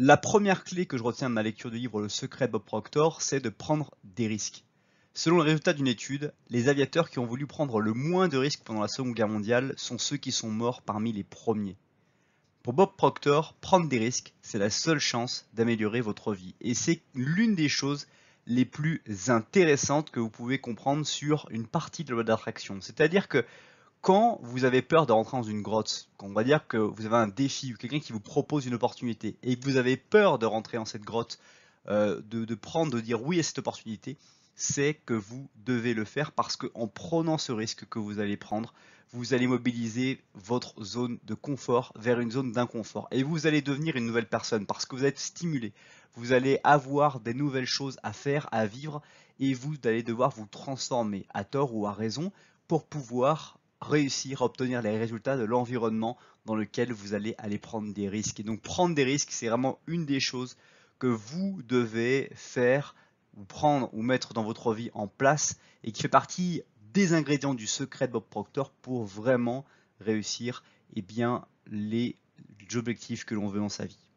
La première clé que je retiens de ma lecture du livre Le secret de Bob Proctor, c'est de prendre des risques. Selon le résultat d'une étude, les aviateurs qui ont voulu prendre le moins de risques pendant la Seconde Guerre mondiale sont ceux qui sont morts parmi les premiers. Pour Bob Proctor, prendre des risques, c'est la seule chance d'améliorer votre vie. Et c'est l'une des choses les plus intéressantes que vous pouvez comprendre sur une partie de la loi d'attraction. C'est-à-dire que quand vous avez peur de rentrer dans une grotte, quand on va dire que vous avez un défi ou quelqu'un qui vous propose une opportunité et que vous avez peur de rentrer dans cette grotte, euh, de, de, prendre, de dire oui à cette opportunité, c'est que vous devez le faire parce qu'en prenant ce risque que vous allez prendre, vous allez mobiliser votre zone de confort vers une zone d'inconfort et vous allez devenir une nouvelle personne parce que vous êtes stimulé. Vous allez avoir des nouvelles choses à faire, à vivre et vous allez devoir vous transformer à tort ou à raison pour pouvoir réussir à obtenir les résultats de l'environnement dans lequel vous allez aller prendre des risques. Et donc prendre des risques, c'est vraiment une des choses que vous devez faire ou prendre ou mettre dans votre vie en place et qui fait partie des ingrédients du secret de Bob Proctor pour vraiment réussir eh bien, les objectifs que l'on veut dans sa vie.